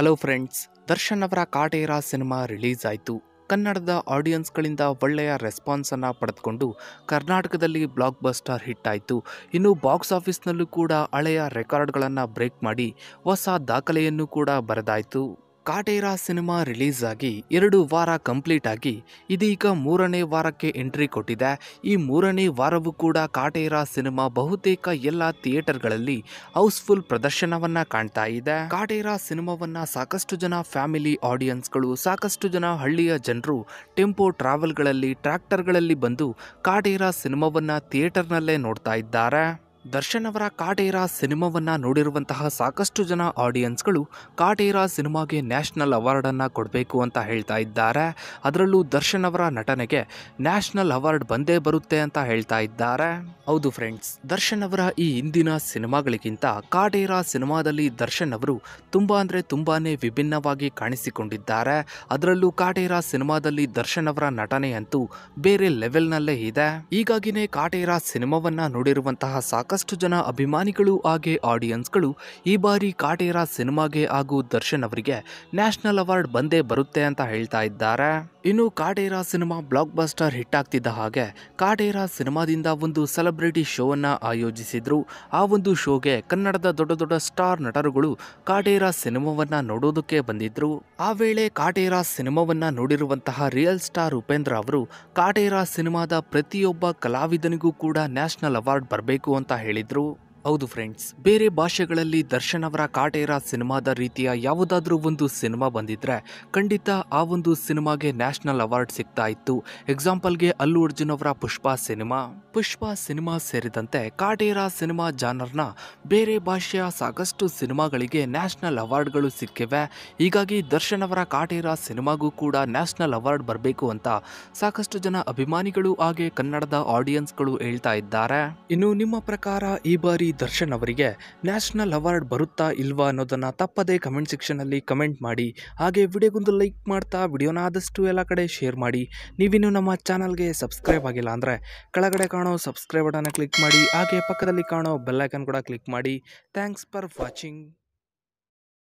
hello friends Darshan ಅವರ Kaatera cinema release ಆಯಿತು ಕನ್ನಡದ ಆಡಿಯನ್ಸ್ಗಳಿಂದ ಒಳ್ಳೆಯ ರೆಸ್ಪಾನ್ಸನ್ನು ಪಡೆದುಕೊಂಡು ಕರ್ನಾಟಕದಲ್ಲಿ ಬ್ಲಾಕ್ ಬಸ್ಟರ್ ಹಿಟ್ ಆಯಿತು ಇನ್ನು ಬಾಕ್ಸ್ ಆಫೀಸ್ನಲ್ಲೂ ಕೂಡ ಹಳೆಯ ರೆಕಾರ್ಡ್ಗಳನ್ನು ಬ್ರೇಕ್ ಮಾಡಿ ಹೊಸ ದಾಖಲೆಯನ್ನು ಕೂಡ ಬರೆದಾಯಿತು ಕಾಟೇರಾ ಸಿನಿಮಾ ರಿಲೀಸ್ ಆಗಿ ಎರಡು ವಾರ ಕಂಪ್ಲೀಟ್ ಆಗಿ ಇದೀಗ ಮೂರನೇ ವಾರಕ್ಕೆ ಎಂಟ್ರಿ ಕೊಟ್ಟಿದೆ ಈ ಮೂರನೇ ವಾರವೂ ಕೂಡ ಕಾಟೇರಾ ಸಿನಿಮಾ ಬಹುತೇಕ ಎಲ್ಲ ಥಿಯೇಟರ್ಗಳಲ್ಲಿ ಹೌಸ್ಫುಲ್ ಪ್ರದರ್ಶನವನ್ನ ಕಾಣ್ತಾ ಇದೆ ಕಾಟೇರಾ ಸಿನಿಮಾವನ್ನ ಸಾಕಷ್ಟು ಜನ ಫ್ಯಾಮಿಲಿ ಆಡಿಯನ್ಸ್ಗಳು ಸಾಕಷ್ಟು ಜನ ಹಳ್ಳಿಯ ಜನರು ಟೆಂಪೋ ಟ್ರಾವೆಲ್ಗಳಲ್ಲಿ ಟ್ರ್ಯಾಕ್ಟರ್ಗಳಲ್ಲಿ ಬಂದು ಕಾಟೇರಾ ಸಿನಿಮಾವನ್ನ ಥಿಯೇಟರ್ನಲ್ಲೇ ನೋಡ್ತಾ ಇದ್ದಾರೆ ದರ್ಶನ್ ಅವರ ಕಾಟೇರಾ ಸಿನಿಮಾವನ್ನು ನೋಡಿರುವಂತಹ ಸಾಕಷ್ಟು ಜನ ಆಡಿಯನ್ಸ್ಗಳು ಕಾಟೇರಾ ಸಿನಿಮಾಗೆ ನ್ಯಾಷನಲ್ ಅವಾರ್ಡನ್ನು ಕೊಡಬೇಕು ಅಂತ ಹೇಳ್ತಾ ಇದ್ದಾರೆ ಅದರಲ್ಲೂ ದರ್ಶನ್ ಅವರ ನಟನೆಗೆ ನ್ಯಾಷನಲ್ ಅವಾರ್ಡ್ ಬಂದೇ ಬರುತ್ತೆ ಅಂತ ಹೇಳ್ತಾ ಇದ್ದಾರೆ ಹೌದು ಫ್ರೆಂಡ್ಸ್ ದರ್ಶನ್ ಅವರ ಈ ಹಿಂದಿನ ಸಿನಿಮಾಗಳಿಗಿಂತ ಕಾಟೇರಾ ಸಿನಿಮಾದಲ್ಲಿ ದರ್ಶನ್ ಅವರು ತುಂಬ ಅಂದರೆ ತುಂಬಾ ವಿಭಿನ್ನವಾಗಿ ಕಾಣಿಸಿಕೊಂಡಿದ್ದಾರೆ ಅದರಲ್ಲೂ ಕಾಟೇರಾ ಸಿನಿಮಾದಲ್ಲಿ ದರ್ಶನ್ ಅವರ ನಟನೆಯಂತೂ ಬೇರೆ ಲೆವೆಲ್ನಲ್ಲೇ ಇದೆ ಹೀಗಾಗಿನೇ ಕಾಟೇರಾ ಸಿನಿಮಾವನ್ನು ನೋಡಿರುವಂತಹ ಸಾಕಷ್ಟು ಸಾಕಷ್ಟು ಜನ ಅಭಿಮಾನಿಗಳು ಹಾಗೆ ಆಡಿಯನ್ಸ್ಗಳು ಈ ಬಾರಿ ಕಾಟೇರ ಸಿನಿಮಾಗೆ ಹಾಗೂ ದರ್ಶನ್ ಅವರಿಗೆ ನ್ಯಾಷನಲ್ ಅವಾರ್ಡ್ ಬಂದೇ ಬರುತ್ತೆ ಅಂತ ಹೇಳ್ತಾ ಇದ್ದಾರೆ ಇನ್ನು Kaatera cinema blockbuster hit ಆಗ್ತಿದ್ದ ಹಾಗೆ ಕಾಟೇರ ಸಿನಿಮಾದಿಂದ ಒಂದು ಸೆಲೆಬ್ರಿಟಿ ಶೋವನ್ನು ಆಯೋಜಿಸಿದ್ರು ಆ ಒಂದು ಶೋಗೆ ಕನ್ನಡದ ದೊಡ್ಡ ದೊಡ್ಡ ಸ್ಟಾರ್ ನಟರುಗಳು ಕಾಟೇರ ಸಿನಿಮಾವನ್ನ ನೋಡೋದಕ್ಕೆ ಬಂದಿದ್ರು ಆ ವೇಳೆ ಕಾಟೇರ ಸಿನಿಮಾವನ್ನ ನೋಡಿರುವಂತಹ ರಿಯಲ್ ಸ್ಟಾರ್ ಉಪೇಂದ್ರ ಅವರು ಕಾಟೇರ ಸಿನಿಮಾದ ಪ್ರತಿಯೊಬ್ಬ ಕಲಾವಿದನಿಗೂ ಕೂಡ ನ್ಯಾಷನಲ್ ಅವಾರ್ಡ್ ಬರಬೇಕು ಅಂತ ಹೇಳಿದರು ಹೌದು ಫ್ರೆಂಡ್ಸ್ ಬೇರೆ ಭಾಷೆಗಳಲ್ಲಿ ದರ್ಶನ್ ಅವರ ಕಾಟೇರ ಸಿನಿಮಾದ ರೀತಿಯ ಯಾವುದಾದ್ರೂ ಒಂದು ಸಿನಿಮಾ ಬಂದಿದ್ರೆ ಖಂಡಿತ ಆ ಒಂದು ಸಿನಿಮಾಗೆ ನ್ಯಾಷನಲ್ ಅವಾರ್ಡ್ ಸಿಗ್ತಾ ಇತ್ತು ಎಕ್ಸಾಂಪಲ್ಗೆ ಅಲ್ಲು ಅರ್ಜುನ್ ಅವರ ಪುಷ್ಪ ಸಿನಿಮಾ ಪುಷ್ಪ ಸಿನಿಮಾ ಸೇರಿದಂತೆ ಕಾಟೇರ ಸಿನಿಮಾ ಜಾನರ್ನ ಬೇರೆ ಭಾಷೆಯ ಸಾಕಷ್ಟು ಸಿನಿಮಾಗಳಿಗೆ ನ್ಯಾಷನಲ್ ಅವಾರ್ಡ್ಗಳು ಸಿಕ್ಕಿವೆ ಹೀಗಾಗಿ ದರ್ಶನ್ ಅವರ ಕಾಟೇರ ಸಿನಿಮಾಗೂ ಕೂಡ ನ್ಯಾಷನಲ್ ಅವಾರ್ಡ್ ಬರಬೇಕು ಅಂತ ಸಾಕಷ್ಟು ಜನ ಅಭಿಮಾನಿಗಳು ಹಾಗೆ ಕನ್ನಡದ ಆಡಿಯನ್ಸ್ಗಳು ಹೇಳ್ತಾ ಇದ್ದಾರೆ ಇನ್ನು ನಿಮ್ಮ ಪ್ರಕಾರ ಈ ಬಾರಿ ದರ್ಶನ್ ಅವರಿಗೆ ನ್ಯಾಷನಲ್ ಅವಾರ್ಡ್ ಬರುತ್ತಾ ಇಲ್ವಾ ಅನ್ನೋದನ್ನು ತಪ್ಪದೇ ಕಮೆಂಟ್ ಸೆಕ್ಷನಲ್ಲಿ ಕಮೆಂಟ್ ಮಾಡಿ ಹಾಗೆ ವಿಡಿಯೋಗೊಂದು ಲೈಕ್ ಮಾಡ್ತಾ ವಿಡಿಯೋನ ಆದಷ್ಟು ಎಲ್ಲ ಕಡೆ ಶೇರ್ ಮಾಡಿ ನೀವಿನ್ನೂ ನಮ್ಮ ಚಾನಲ್ಗೆ ಸಬ್ಸ್ಕ್ರೈಬ್ ಆಗಿಲ್ಲ ಅಂದರೆ ಕೆಳಗಡೆ ಕಾಣೋ ಸಬ್ಸ್ಕ್ರೈಬ್ ಬಟನ್ನ ಕ್ಲಿಕ್ ಮಾಡಿ ಹಾಗೆ ಪಕ್ಕದಲ್ಲಿ ಕಾಣೋ ಬೆಲ್ಲೈಕನ್ ಕೂಡ ಕ್ಲಿಕ್ ಮಾಡಿ ಥ್ಯಾಂಕ್ಸ್ ಫಾರ್ ವಾಚಿಂಗ್